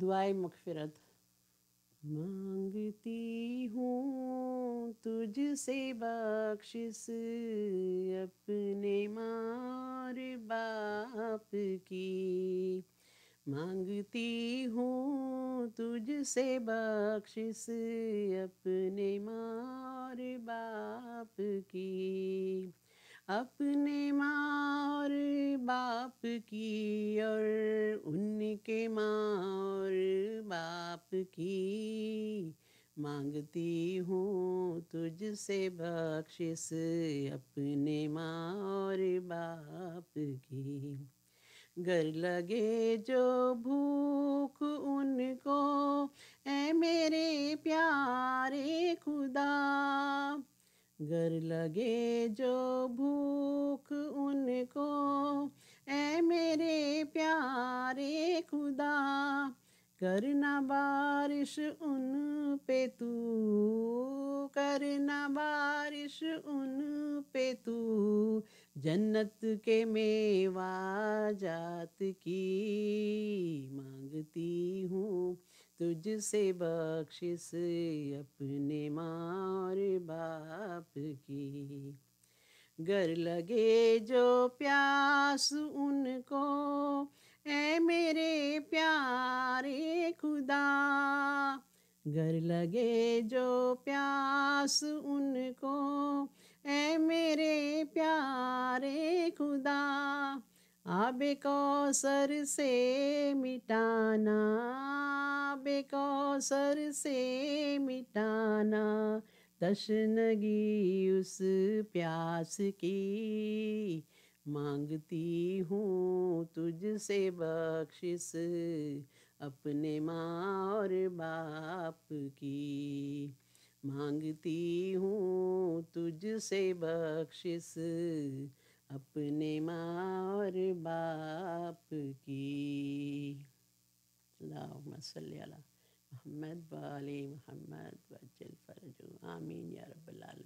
दुआए मगफिरत मांगती हूँ तुझसे बख्शिश अपने मार बाप की मांगती हूँ तुझसे बख्शिश अपने मार बाप की अपने माँ बाप की और उनके माँ और बाप की मांगती हूँ तुझसे बख्शिश अपने माँ और बाप की घर लगे जो भूख उनको ऐ मेरे प्यारे खुदा घर लगे जो भूख उनको करना बारिश उन पे तू करना बारिश उन पे तू जन्नत के मेवा जात की मांगती हूँ तुझसे बख्शिश अपने मार बाप की गर लगे जो प्यास उनको घर लगे जो प्यास उनको ए मेरे प्यारे खुदा आबे कौसर से मिटाना आब कौसर से मिटाना तशनगी उस प्यास की मांगती हूँ तुझसे बख्शिश अपने माँ और बाप की मांगती हूँ तुझसे बख्शिस अपने माँ और बाप की अल्लाह मोहम्मद वाले महमद वजल फरजू आमीन या रब्बल